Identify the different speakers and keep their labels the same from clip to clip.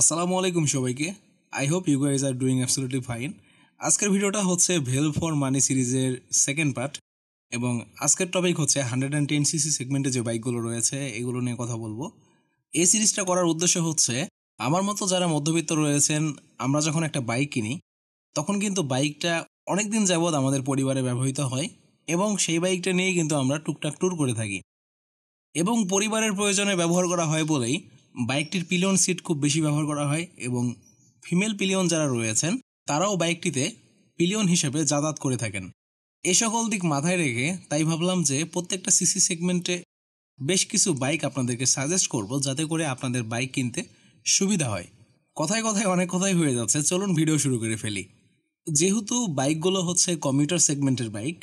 Speaker 1: আসসালামু আলাইকুম সবাইকে I hope you guys are doing absolutely fine আজকের ভিডিওটা হচ্ছে ভেল ফর মানি সিরিজের সেকেন্ড পার্ট এবং আজকের টপিক হচ্ছে হান্ড্রেড অ্যান্ড টেন সিসি সেগমেন্টে যে বাইকগুলো রয়েছে এগুলো নিয়ে কথা বলবো এই সিরিজটা করার উদ্দেশ্য হচ্ছে আমার মতো যারা মধ্যবিত্ত রয়েছেন আমরা যখন একটা বাইক কিনি তখন কিন্তু বাইকটা অনেক দিন যাবৎ আমাদের পরিবারে ব্যবহৃত হয় এবং সেই বাইকটা নিয়ে কিন্তু আমরা টুকটাক ট্যুর করে থাকি এবং পরিবারের প্রয়োজনে ব্যবহার করা হয় বলেই বাইকটির পিলিয়ন সিট খুব বেশি ব্যবহার করা হয় এবং ফিমেল পিলিয়ন যারা রয়েছেন তারাও বাইকটিতে পিলিয়ন হিসেবে যাতায়াত করে থাকেন এ সকল দিক মাথায় রেখে তাই ভাবলাম যে প্রত্যেকটা সিসি সেগমেন্টে বেশ কিছু বাইক আপনাদেরকে সাজেস্ট করব যাতে করে আপনাদের বাইক কিনতে সুবিধা হয় কথায় কথায় অনেক কথাই হয়ে যাচ্ছে চলুন ভিডিও শুরু করে ফেলি যেহেতু বাইকগুলো হচ্ছে কমিউটার সেগমেন্টের বাইক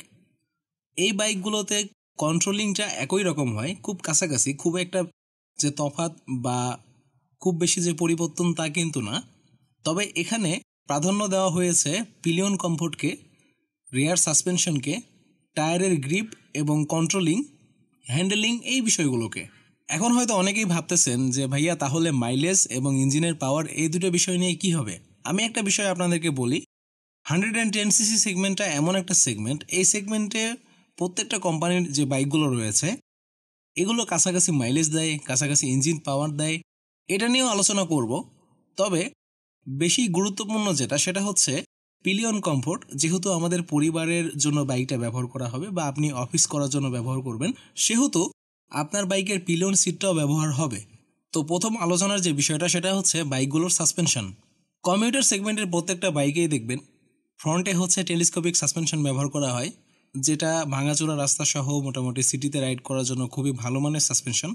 Speaker 1: এই বাইকগুলোতে কন্ট্রোলিংটা একই রকম হয় খুব কাছাকাছি খুব একটা যে তফাত বা খুব বেশি যে পরিবর্তন তা কিন্তু না তবে এখানে প্রাধান্য দেওয়া হয়েছে পিলিয়ন কমফোর্টকে রেয়ার সাসপেনশনকে টায়ারের গ্রিপ এবং কন্ট্রোলিং হ্যান্ডেলিং এই বিষয়গুলোকে এখন হয়তো অনেকেই ভাবতেছেন যে ভাইয়া তাহলে মাইলেজ এবং ইঞ্জিনের পাওয়ার এই দুটো বিষয় নিয়ে কি হবে আমি একটা বিষয় আপনাদেরকে বলি হান্ড্রেড অ্যান্ড টেন সিসি সেগমেন্টটা এমন একটা সেগমেন্ট এই সেগমেন্টে প্রত্যেকটা কোম্পানির যে বাইকগুলো রয়েছে এগুলো কাছাকাছি মাইলেজ দেয় কাছাকাছি ইঞ্জিন পাওয়ার দেয় এটা নিয়েও আলোচনা করব তবে বেশি গুরুত্বপূর্ণ যেটা সেটা হচ্ছে পিলিয়ন কমফোর্ট যেহেতু আমাদের পরিবারের জন্য বাইকটা ব্যবহার করা হবে বা আপনি অফিস করার জন্য ব্যবহার করবেন সেহেতু আপনার বাইকের পিলিয়ন সিটটাও ব্যবহার হবে তো প্রথম আলোচনার যে বিষয়টা সেটা হচ্ছে বাইকগুলোর সাসপেনশন কমিউটার সেগমেন্টের প্রত্যেকটা বাইকেই দেখবেন ফ্রন্টে হচ্ছে টেলিস্কোপিক সাসপেনশন ব্যবহার করা হয় যেটা ভাঙাচোরা রাস্তা সহ মোটামুটি সিটিতে রাইড করার জন্য খুবই ভালো মানের সাসপেনশন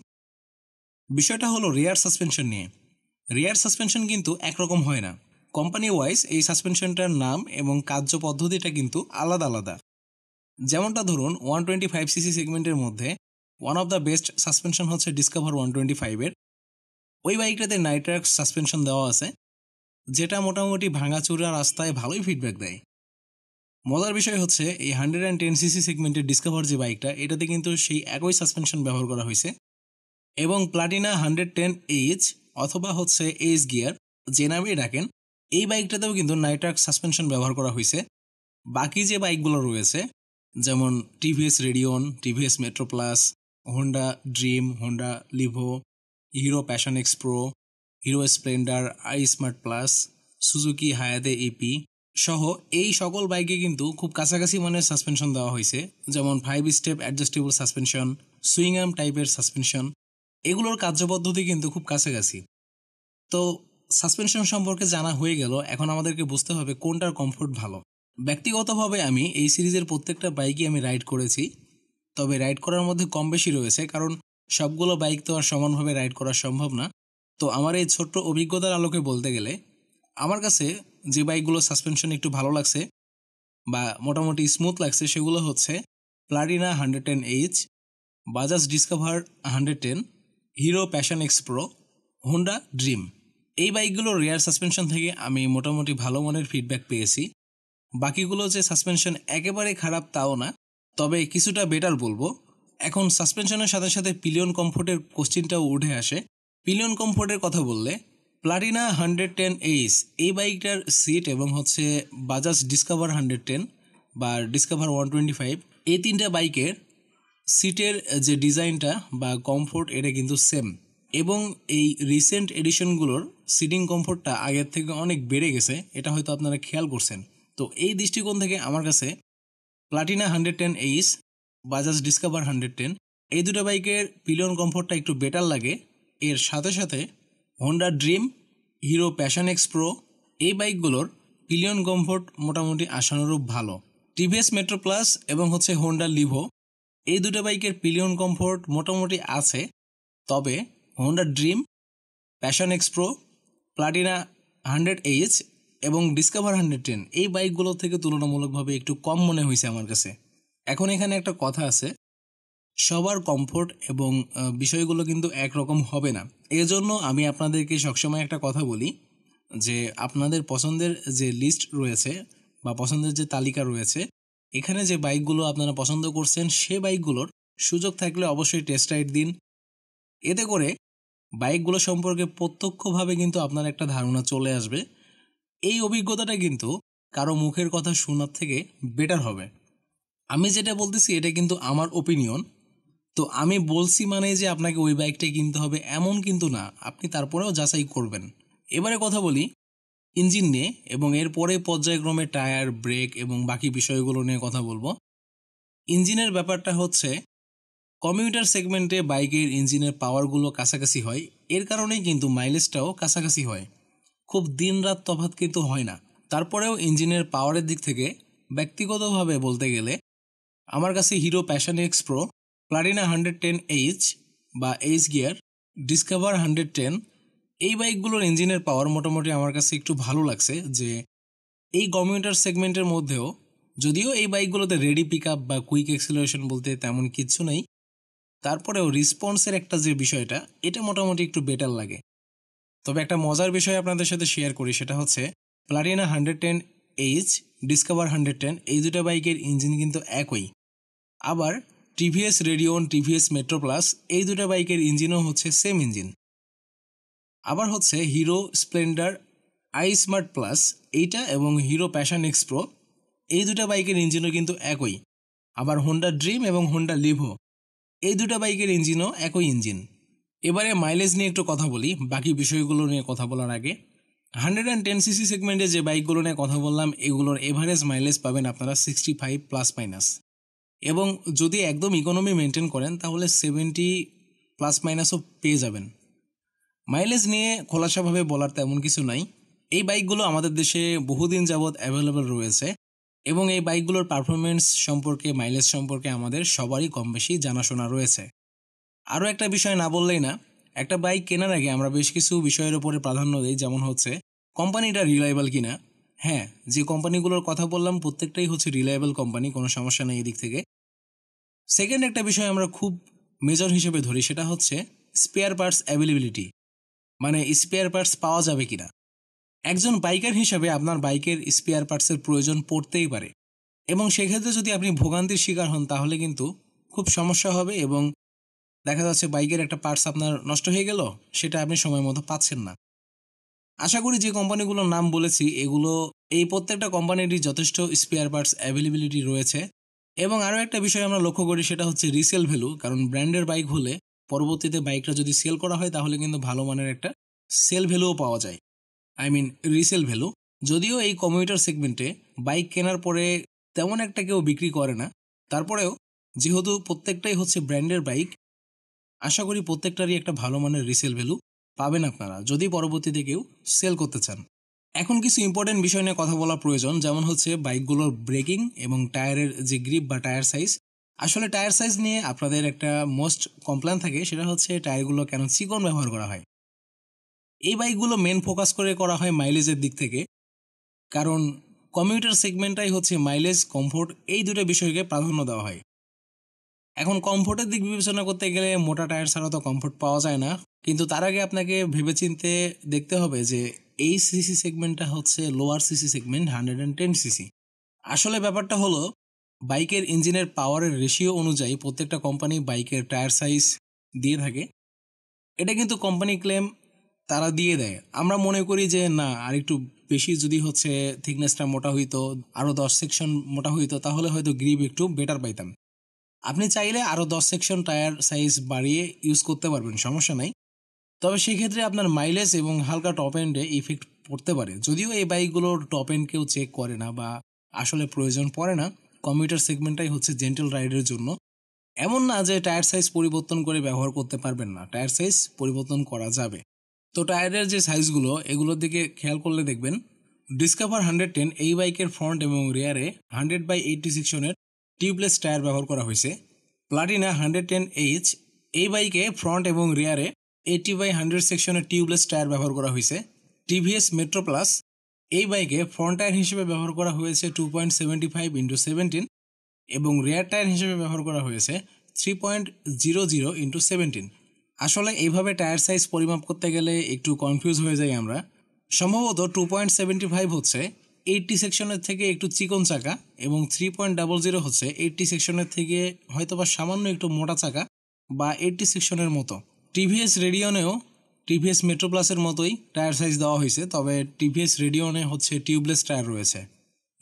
Speaker 1: বিষয়টা হলো রেয়ার সাসপেনশন নিয়ে রেয়ার সাসপেনশন কিন্তু একরকম হয় না কোম্পানি ওয়াইজ এই সাসপেনশনটার নাম এবং কার্য পদ্ধতিটা কিন্তু আলাদা আলাদা যেমনটা ধরুন ওয়ান টোয়েন্টি ফাইভ সিসি সেগমেন্টের মধ্যে one of the best suspension হচ্ছে ডিসকভার ওয়ান টোয়েন্টি ফাইভের ওই বাইকটাতে নাইট্রাক্স সাসপেনশন দেওয়া আছে যেটা মোটামুটি ভাঙাচুরা রাস্তায় ভালোই ফিডব্যাক দেয় মজার বিষয় হচ্ছে এই হান্ড্রেড অ্যান্ড টেন সিসি সেগমেন্টের ডিসকভার যে বাইকটা এটাতে কিন্তু সেই একই সাসপেনশন ব্যবহার করা হয়েছে এবং প্লাটিনা হান্ড্রেড টেন এইচ অথবা হচ্ছে এইচ গিয়ার যে নামেই ডাকেন এই বাইকটাতেও কিন্তু নাইট্রাক সাসপেনশন ব্যবহার করা হয়েছে বাকি যে বাইকগুলো রয়েছে যেমন TVS Radeon TVS Metro Plus Honda Dream Honda Livo Hero Passion X Pro Hero Splendor i Smart Plus Suzuki Hayate EP সহ এই সকল বাইকে কিন্তু খুব কাছাকাছি মানের সাসপেনশন দেওয়া হয়েছে যেমন ফাইভ স্টেপ অ্যাডজাস্টেবল সাসপেনশন সুইংয়াম টাইপের সাসপেনশন এগুলোর কার্যপদ্ধতি কিন্তু খুব কাছাকাছি তো সাসপেনশন সম্পর্কে জানা হয়ে গেল এখন আমাদেরকে বুঝতে হবে কোনটার কমফোর্ট ভালো ব্যক্তিগতভাবে আমি এই সিরিজের প্রত্যেকটা বাইকই আমি রাইড করেছি তবে রাইড করার মধ্যে কম বেশি রয়েছে কারণ সবগুলো বাইক তো আর সমানভাবে রাইড করা সম্ভব না তো আমার এই ছোট্ট অভিজ্ঞতার আলোকে বলতে গেলে আমার কাছে যে বাইকগুলো সাসপেনশন একটু ভালো লাগছে বা মোটামুটি স্মুথ লাগছে সেগুলো হচ্ছে Platina hundred ten H Bajaj Discover hundred ten Hero Passion X Pro Honda Dream এই বাইকগুলোর রেয়ার সাসপেনশন থেকে আমি মোটামুটি ভালো মনের ফিডব্যাক পেয়েছি বাকিগুলো যে সাসপেনশন একেবারে খারাপ তাও না তবে কিছুটা বেটার বলবো এখন সাসপেনশনের সাথে সাথে পিলিয়ন কমফোর্টের কোশ্চিনটাও উঠে আসে পিলিয়ন কমফোর্টের কথা বললে প্লাটিনা হান্ড্রেড টেন এইস এই বাইকটার সিট এবং হচ্ছে বাজাজ ডিসকাভার হান্ড্রেড টেন বা ডিসকাভার ওয়ান টোয়েন্টি ফাইভ এই তিনটা বাইকের সিটের যে ডিজাইনটা বা কমফোর্ট এটা কিন্তু সেম এবং এই রিসেন্ট এডিশনগুলোর সিটিং কমফোর্টটা আগের থেকে অনেক বেড়ে গেছে এটা হয়তো আপনারা খেয়াল করছেন তো এই দৃষ্টিকোণ থেকে আমার কাছে Platina hundred ten H Bajaj Discover hundred ten এই দুটো বাইকের পিলিয়ন কমফোর্টটা একটু বেটার লাগে এর সাথে সাথে Honda Dream Hero Passion X Pro এই বাইকগুলোর পিলিয়ন কমফোর্ট মোটামুটি আশানুরূপ ভালো টিভিএস মেট্রো প্লাস এবং হচ্ছে হোন্ডা লিভো এই দুটো বাইকের পিলিয়ন কমফোর্ট মোটামুটি আছে তবে Honda Dream Passion X Pro Platina hundred H এবং ডিসকভার হান্ড্রেড টেন এই বাইকগুলো থেকে তুলনামূলকভাবে একটু কম মনে হয়েছে আমার কাছে এখন এখানে একটা কথা আছে সবার কমফোর্ট এবং বিষয়গুলো কিন্তু একরকম হবে না এজন্য আমি আপনাদেরকে সবসময় একটা কথা বলি যে আপনাদের পছন্দের যে লিস্ট রয়েছে বা পছন্দের যে তালিকা রয়েছে এখানে যে বাইকগুলো আপনারা পছন্দ করছেন সে বাইকগুলোর সুযোগ থাকলে অবশ্যই টেস্ট রাইড দিন এতে করে বাইকগুলো সম্পর্কে প্রত্যক্ষভাবে কিন্তু আপনার একটা ধারণা চলে আসবে এই অভিজ্ঞতাটা কিন্তু কারো মুখের কথা শোনার থেকে বেটার হবে আমি যেটা বলতেছি এটা কিন্তু আমার ওপিনিয়ন তো আমি বলছি মানে যে আপনাকে ওই বাইকটাই কিনতে হবে এমন কিন্তু না আপনি তারপরেও যাচাই করবেন এবারে কথা বলি ইঞ্জিন নিয়ে এবং এরপরে পর্যায়ক্রমে টায়ার ব্রেক এবং বাকি বিষয়গুলো নিয়ে কথা বলবো ইঞ্জিনের ব্যাপারটা হচ্ছে কমিউটার সেগমেন্টে বাইকের ইঞ্জিনের পাওয়ারগুলো কাছাকাছি হয় এর কারণেই কিন্তু মাইলেজটাও কাছাকাছি হয় খুব দিন রাত তফাত কিন্তু হয় না তারপরেও ইঞ্জিনের পাওয়ারের দিক থেকে ব্যক্তিগতভাবে বলতে গেলে আমার কাছে Hero Passion X Pro Platina hundred ten H বা H gear Discover hundred ten এই বাইকগুলোর ইঞ্জিনের পাওয়ার মোটামুটি আমার কাছে একটু ভালো লাগছে যে এই কমিউটার সেগমেন্টের মধ্যেও যদিও এই বাইকগুলোতে রেডি পিক আপ বা কুইক এক্সেলারেশন বলতে তেমন কিচ্ছু নেই তারপরেও রিসপন্সের একটা যে বিষয়টা এটা মোটামুটি একটু বেটার লাগে তবে একটা মজার বিষয় আপনাদের সাথে শেয়ার করি সেটা হচ্ছে Platina hundred ten H Discover hundred ten এই দুটো বাইকের ইঞ্জিন কিন্তু একই আবার TVS Radeon TVS Metro Plus এই দুটো বাইকের ইঞ্জিনও হচ্ছে সেম ইঞ্জিন আবার হচ্ছে Hero Splendor i Smart Plus এইটা এবং হিরো প্যাশন এক্স প্রো এই দুটো বাইকের ইঞ্জিনও কিন্তু একই আবার হোন্ডা ড্রিম এবং হোন্ডা লিভো এই দুটা বাইকের ইঞ্জিনও একই ইঞ্জিন এবারে মাইলেজ নিয়ে একটু কথা বলি বাকি বিষয়গুলো নিয়ে কথা বলার আগে হান্ড্রেড অ্যান্ড টেন সিসি সেগমেন্টে যে বাইকগুলো নিয়ে কথা বললাম এগুলোর এভারেজ মাইলেজ পাবেন আপনারা সিক্সটি ফাইভ প্লাস মাইনাস এবং যদি একদম ইকোনমি মেনটেন করেন তাহলে সেভেন্টি প্লাস মাইনাসও পেয়ে যাবেন মাইলেজ নিয়ে খোলাসাভাবে বলার তেমন কিছু নাই এই বাইকগুলো আমাদের দেশে বহুদিন যাবৎ অ্যাভেলেবেল রয়েছে এবং এই বাইকগুলোর পারফরমেন্স সম্পর্কে মাইলেজ সম্পর্কে আমাদের সবারই কম বেশি জানাশোনা রয়েছে আরও একটা বিষয় না বললেই না একটা বাইক কেনার আগে আমরা বেশ কিছু বিষয়ের ওপরে প্রাধান্য দিই যেমন হচ্ছে কোম্পানিটা রিলায়েবল কিনা হ্যাঁ যে কোম্পানিগুলোর কথা বললাম প্রত্যেকটাই হচ্ছে রিলায়েবল কোম্পানি কোনো সমস্যা নেই এদিক থেকে সেকেন্ড একটা বিষয় আমরা খুব মেজর হিসেবে ধরি সেটা হচ্ছে স্পেয়ার পার্টস অ্যাভেলেবিলিটি মানে স্পেয়ার পার্টস পাওয়া যাবে কি না একজন বাইকার হিসাবে আপনার বাইকের স্পেয়ার পার্টসের প্রয়োজন পড়তেই পারে এবং সেক্ষেত্রে যদি আপনি ভোগান্তির শিকার হন তাহলে কিন্তু খুব সমস্যা হবে এবং দেখা যাচ্ছে বাইকের একটা পার্টস আপনার নষ্ট হয়ে গেল সেটা আপনি সময় মতো পাচ্ছেন না আশা করি যে কোম্পানিগুলোর নাম বলেছি এগুলো এই প্রত্যেকটা কোম্পানিরই যথেষ্ট স্পেয়ার পার্টস অ্যাভেলেবিলিটি রয়েছে এবং আরও একটা বিষয় আমরা লক্ষ্য করি সেটা হচ্ছে রিসেল ভ্যালু কারণ ব্র্যান্ডের বাইক হলে পরবর্তীতে বাইকটা যদি সেল করা হয় তাহলে কিন্তু ভালো মানের একটা সেল ভ্যালুও পাওয়া যায় আই মিন রিসেল ভ্যালু যদিও এই কমিউটার সেগমেন্টে বাইক কেনার পরে তেমন একটা কেউ বিক্রি করে না তারপরেও যেহেতু প্রত্যেকটাই হচ্ছে ব্র্যান্ডের বাইক আশা করি প্রত্যেকটারই একটা ভালো মানের রিসেল ভ্যালু পাবেন আপনারা যদি পরবর্তীতে কেউ সেল করতে চান এখন কিছু ইম্পর্টেন্ট বিষয় নিয়ে কথা বলা প্রয়োজন যেমন হচ্ছে বাইকগুলোর ব্রেকিং এবং টায়ারের যে গ্রিপ বা টায়ার সাইজ আসলে টায়ার সাইজ নিয়ে আপনাদের একটা মোস্ট কমপ্লেন থাকে সেটা হচ্ছে টায়ারগুলো কেন চিকন ব্যবহার করা হয় এই বাইকগুলো মেন ফোকাস করে করা হয় মাইলেজের দিক থেকে কারণ কমিউটার সেগমেন্টটাই হচ্ছে মাইলেজ কমফোর্ট এই দুটো বিষয়কে প্রাধান্য দেওয়া হয় এখন কমফোর্টের দিক বিবেচনা করতে গেলে মোটা টায়ার ছাড়া তো কমফোর্ট পাওয়া যায় না কিন্তু তার আগে আপনাকে ভেবেচিন্তে দেখতে হবে যে এই সিসি সেগমেন্টটা হচ্ছে lower CC segment hundred and ten CC আসলে ব্যাপারটা হলো বাইকের ইঞ্জিনের পাওয়ারের রেশিও অনুযায়ী প্রত্যেকটা কোম্পানি বাইকের টায়ার সাইজ দিয়ে থাকে এটা কিন্তু কোম্পানি ক্লেম তারা দিয়ে দেয় আমরা মনে করি যে না আর একটু বেশি যদি হচ্ছে থিকনেসটা মোটা হইতো আরও দশ সেকশন মোটা হইতো তাহলে হয়তো গ্রিপ একটু বেটার পাইতাম আপনি চাইলে আরও দশ সেকশন টায়ার সাইজ বাড়িয়ে ইউজ করতে পারবেন সমস্যা নাই তবে সেক্ষেত্রে আপনার মাইলেজ এবং হালকা টপ এন্ডে ইফেক্ট পড়তে পারে যদিও এই বাইকগুলোর টপ এন্ড কেউ চেক করে না বা আসলে প্রয়োজন পড়ে না কম্পিউটার সেগমেন্টটাই হচ্ছে জেন্টেল রাইডের জন্য এমন না যে টায়ার সাইজ পরিবর্তন করে ব্যবহার করতে পারবেন না টায়ার সাইজ পরিবর্তন করা যাবে তো টায়ারের যে সাইজগুলো এগুলোর দিকে খেয়াল করলে দেখবেন ডিসকভার হান্ড্রেড টেন এই বাইকের ফ্রন্ট এবং রেয়ারে হান্ড্রেড বাই এইটটি সেকশনের টিউবলেস টায়ার ব্যবহার করা হয়েছে প্লাটিনা হান্ড্রেড টেন এইচ এই বাইকে ফ্রন্ট এবং রিয়ারে এইটি বাই হান্ড্রেড সেকশনের টিউবলেস টায়ার ব্যবহার করা হয়েছে টিভিএস মেট্রো প্লাস এই বাইকে ফ্রন্ট টায়ার হিসেবে ব্যবহার করা হয়েছে two point seventy five into seventeen এবং রিয়ার টায়ার হিসেবে ব্যবহার করা হয়েছে three point zero zero into seventeen আসলে এইভাবে টায়ার সাইজ পরিমাপ করতে গেলে একটু কনফিউজ হয়ে যাই আমরা সম্ভবত টু পয়েন্ট সেভেন্টি ফাইভ হচ্ছে এইটটি সেকশনের থেকে একটু চিকন চাকা এবং থ্রি পয়েন্ট ডাবল জিরো হচ্ছে এইটটি সেকশনের থেকে হয়তোবা সামান্য একটু মোটা চাকা বা এইটটি সেকশনের মতো টিভিএস রেডিয়নেও টিভিএস মেট্রো প্লাসের মতোই টায়ার সাইজ দেওয়া হয়েছে তবে টিভিএস রেডিয়নে হচ্ছে টিউবলেস টায়ার রয়েছে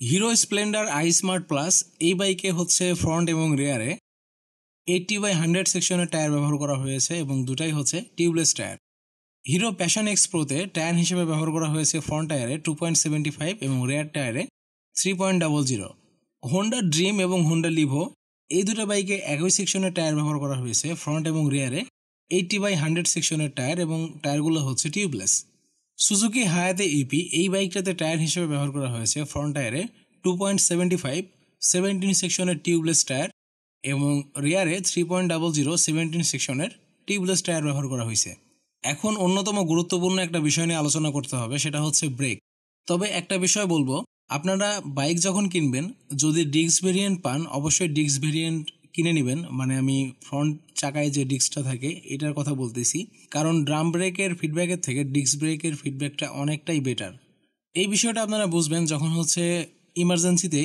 Speaker 1: Hero Splendor i Smart Plus এই বাইকে হচ্ছে ফ্রন্ট এবং রেয়ারে এইটটি বাই হান্ড্রেড সেকশনের টায়ার ব্যবহার করা হয়েছে এবং দুটাই হচ্ছে tubeless tyre Hero Passion X প্রোতে টায়ার হিসেবে ব্যবহার করা হয়েছে ফ্রন্ট টায়ারে টু পয়েন্ট সেভেন্টি ফাইভ এবং রেয়ার টায়ারে three point double zero Honda Dream এবং হোন্ডা লিভো এই দুটো বাইকে একই সেকশনের টায়ার ব্যবহার করা হয়েছে ফ্রন্ট এবং রেয়ারে এইটি বাই হান্ড্রেড সেকশনের টায়ার এবং টায়ারগুলো হচ্ছে টিউবলেস সুজুকি হায়াতে ইপি এই বাইকটাতে টায়ার হিসেবে ব্যবহার করা হয়েছে ফ্রন্ট টায়ারে two point seventy five seventeen সেকশনের টিউবলেস টায়ার এবং রেয়ারে three point double zero seventeen সেকশনের টিউবলেস টায়ার ব্যবহার করা হয়েছে এখন অন্যতম গুরুত্বপূর্ণ একটা বিষয় নিয়ে আলোচনা করতে হবে সেটা হচ্ছে ব্রেক তবে একটা বিষয় বলবো আপনারা বাইক যখন কিনবেন যদি ডিস্ক ভেরিয়েন্ট পান অবশ্যই ডিস্ক ভেরিয়েন্ট কিনে নেবেন মানে আমি ফ্রন্ট চাকায় যে ডিস্কটা থাকে এটার কথা বলতেছি কারণ ড্রাম ব্রেকের ফিডব্যাকের থেকে ডিস্ক ব্রেকের ফিডব্যাকটা অনেকটাই বেটার এই বিষয়টা আপনারা বুঝবেন যখন হচ্ছে ইমার্জেন্সিতে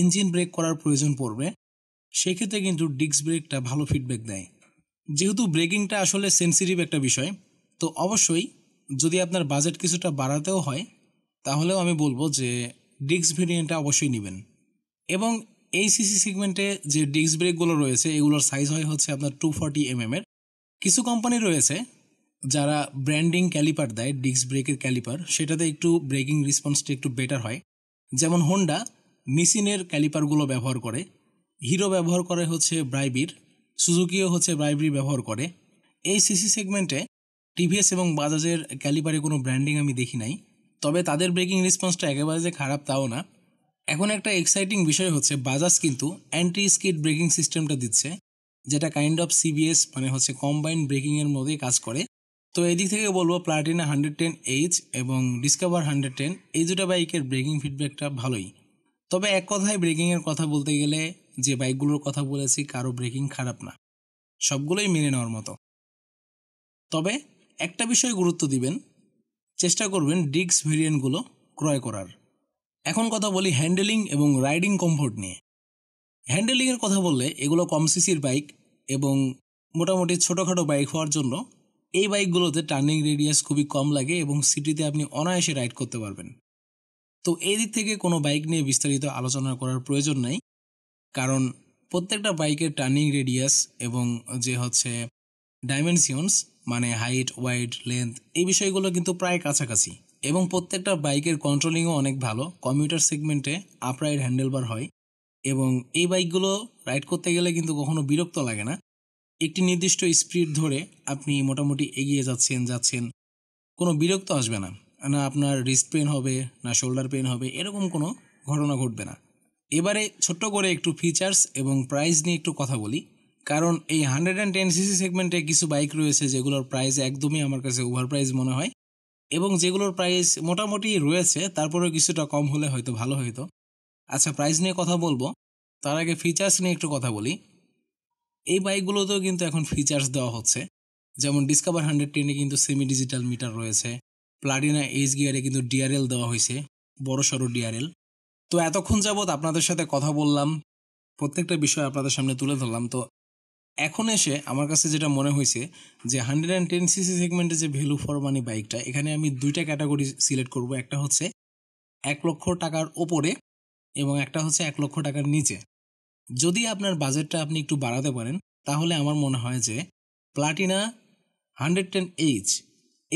Speaker 1: ইঞ্জিন ব্রেক করার প্রয়োজন পড়বে সেক্ষেত্রে কিন্তু ডিস্ক ব্রেকটা ভালো ফিডব্যাক দেয় যেহেতু ব্রেকিংটা আসলে সেন্সিটিভ একটা বিষয় তো অবশ্যই যদি আপনার বাজেট কিছুটা বাড়াতেও হয় তাহলেও আমি বলবো যে ডিস্ক ভেরিয়েন্টটা অবশ্যই নেবেন এবং এই সিসি সেগমেন্টে যে ডিস্ক ব্রেকগুলো রয়েছে এগুলোর সাইজ হয় হচ্ছে আপনার টু ফর্টি এম এর কিছু কোম্পানি রয়েছে যারা ব্র্যান্ডিং ক্যালিপার দেয় ডিস্ক ব্রেকের ক্যালিপার সেটাতে একটু ব্রেকিং রেসপন্সটা একটু বেটার হয় যেমন হোন্ডা নিসিনের ক্যালিপারগুলো ব্যবহার করে হিরো ব্যবহার করে হচ্ছে ব্রাইবির সুজুকিও হচ্ছে ব্রাইবির ব্যবহার করে এই সিসি সেগমেন্টে টিভিএস এবং বাজাজের ক্যালিপারে কোনো ব্র্যান্ডিং আমি দেখি নাই তবে তাদের ব্রেকিং রেসপন্সটা একেবারে যে খারাপ তাও না এখন একটা এক্সাইটিং বিষয় হচ্ছে বাজাজ কিন্তু অ্যান্টি স্কিড ব্রেকিং সিস্টেমটা দিচ্ছে যেটা কাইন্ড অফ সিবিএস মানে হচ্ছে কম্বাইন্ড ব্রেকিংয়ের মধ্যেই কাজ করে তো এদিক থেকে বলবো প্লাটিনা হান্ড্রেড টেন এইচ এবং ডিসকভার হান্ড্রেড টেন এই দুটো বাইকের ব্রেকিং ফিডব্যাকটা ভালোই তবে এক কথায় ব্রেকিংয়ের কথা বলতে গেলে যে বাইকগুলোর কথা বলেছি কারো ব্রেকিং খারাপ না সবগুলোই মেনে নেওয়ার মতো তবে একটা বিষয়ে গুরুত্ব দিবেন চেষ্টা করবেন ডিক্স ভেরিয়েন্টগুলো ক্রয় করার এখন কথা বলি হ্যান্ডেলিং এবং রাইডিং কমফোর্ট নিয়ে হ্যান্ডেলিংয়ের কথা বললে এগুলো কম সিসির বাইক এবং মোটামুটি ছোটোখাটো বাইক হওয়ার জন্য এই বাইকগুলোতে টার্নিং রেডিয়াস খুবই কম লাগে এবং সিটিতে আপনি অনায়াসে রাইড করতে পারবেন তো এই দিক থেকে কোনো বাইক নিয়ে বিস্তারিত আলোচনা করার প্রয়োজন নাই কারণ প্রত্যেকটা বাইকের টার্নিং রেডিয়াস এবং যে হচ্ছে ডাইমেনশিয়ন্স মানে হাইট ওয়াইড লেন্থ এই বিষয়গুলো কিন্তু প্রায় কাছাকাছি এবং প্রত্যেকটা বাইকের কন্ট্রোলিংও অনেক ভালো কম্পিউটার সেগমেন্টে আপরাইড হ্যান্ডেলবার হয় এবং এই বাইকগুলো রাইড করতে গেলে কিন্তু কখনো বিরক্ত লাগে না একটি নির্দিষ্ট স্পিড ধরে আপনি মোটামুটি এগিয়ে যাচ্ছেন যাচ্ছেন কোনো বিরক্ত আসবে না না আপনার রিস্ট পেন হবে না শোল্ডার পেন হবে এরকম কোনো ঘটনা ঘটবে না এবারে ছোট্ট করে একটু ফিচার্স এবং প্রাইস নিয়ে একটু কথা বলি কারণ এই হান্ড্রেড অ্যান্ড টেন সিসি সেগমেন্টে কিছু বাইক রয়েছে যেগুলোর প্রাইস একদমই আমার কাছে ওভার প্রাইস মনে হয় এবং যেগুলোর প্রাইস মোটামুটি রয়েছে তারপরেও কিছুটা কম হলে হয়তো ভালো হইতো আচ্ছা প্রাইস নিয়ে কথা বলবো তার আগে ফিচার্স নিয়ে একটু কথা বলি এই বাইকগুলোতেও কিন্তু এখন ফিচার্স দেওয়া হচ্ছে যেমন ডিসকভার হান্ড্রেড টেনে কিন্তু সেমি ডিজিটাল মিটার রয়েছে প্লাটিনা এইচ গিয়ারে কিন্তু ডিআরএল দেওয়া হয়েছে বড় সড়ো ডিআরএল তো এতক্ষণ যাবৎ আপনাদের সাথে কথা বললাম প্রত্যেকটা বিষয় আপনাদের সামনে তুলে ধরলাম তো এখন এসে আমার কাছে যেটা মনে হয়েছে যে হান্ড্রেড অ্যান্ড টেন সিসি সেগমেন্টে যে ভ্যালু ফর মানি বাইকটা এখানে আমি দুইটা ক্যাটাগরি সিলেক্ট করব একটা হচ্ছে এক লক্ষ টাকার ওপরে এবং একটা হচ্ছে এক লক্ষ টাকার নিচে যদি আপনার বাজেটটা আপনি একটু বাড়াতে পারেন তাহলে আমার মনে হয় যে প্লাটিনা হান্ড্রেড টেন এইচ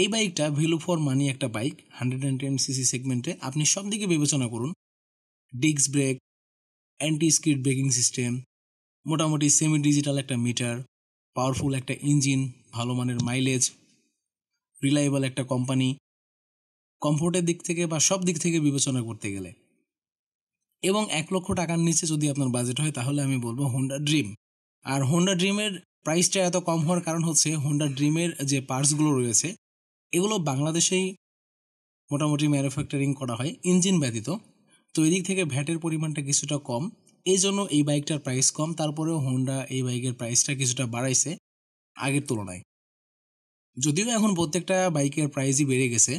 Speaker 1: এই বাইকটা ভ্যালু ফর মানি একটা bike hundred and ten CC সেগমেন্টে আপনি সব দিকে বিবেচনা করুন disc brake anti skid braking system মোটামুটি সেমি ডিজিটাল একটা মিটার পাওয়ারফুল একটা ইঞ্জিন ভালো মানের মাইলেজ রিলায়েবল একটা কোম্পানি কমফোর্টের দিক থেকে বা সব দিক থেকে বিবেচনা করতে গেলে এবং এক লক্ষ টাকার নিচে যদি আপনার বাজেট হয় তাহলে আমি বলবো হোন্ডা ড্রিম আর হোন্ডা ড্রিমের প্রাইসটা এত কম হওয়ার কারণ হচ্ছে হোন্ডা ড্রিমের যে পার্টসগুলো রয়েছে এগুলো বাংলাদেশেই মোটামুটি ম্যানুফ্যাকচারিং করা হয় ইঞ্জিন ব্যতীত তো এদিক থেকে ভ্যাটের পরিমাণটা কিছুটা কম এই জন্য এই বাইকটার প্রাইস কম তারপরেও হোন্ডা এই বাইকের প্রাইসটা কিছুটা বাড়াইছে আগের তুলনায় যদিও এখন প্রত্যেকটা বাইকের প্রাইসই বেড়ে গেছে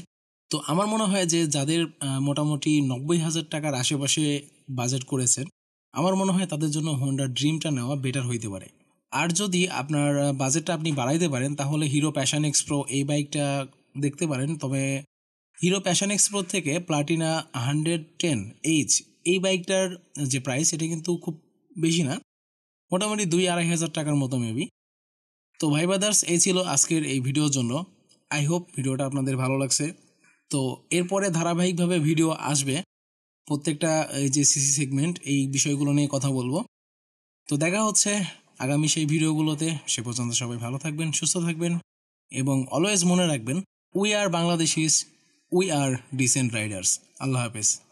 Speaker 1: তো আমার মনে হয় যে যাদের মোটামুটি নব্বই হাজার টাকার আশেপাশে বাজেট করেছেন আমার মনে হয় তাদের জন্য হন্ডার ড্রিমটা নেওয়া বেটার হইতে পারে আর যদি আপনার বাজেটটা আপনি বাড়াইতে পারেন তাহলে হিরো প্যাশন এক্স প্রো এই বাইকটা দেখতে পারেন তবে হিরো প্যাশন এক্স প্রো থেকে প্লাটিনা হান্ড্রেড টেন এইচ এই বাইকটার যে প্রাইস এটা কিন্তু খুব বেশি না মোটামুটি দুই আড়াই হাজার টাকার মতো মেবি তো ভাই ব্রাদার্স এই ছিল আজকের এই ভিডিওর জন্য আই হোপ ভিডিওটা আপনাদের ভালো লাগছে তো এরপরে ধারাবাহিকভাবে ভিডিও আসবে প্রত্যেকটা এই যে সিসি সেগমেন্ট এই বিষয়গুলো নিয়ে কথা বলবো তো দেখা হচ্ছে আগামী সেই ভিডিওগুলোতে সে পর্যন্ত সবাই ভালো থাকবেন সুস্থ থাকবেন এবং অলওয়েজ মনে রাখবেন we are Bangladeshis we are decent riders আল্লাহ হাফেজ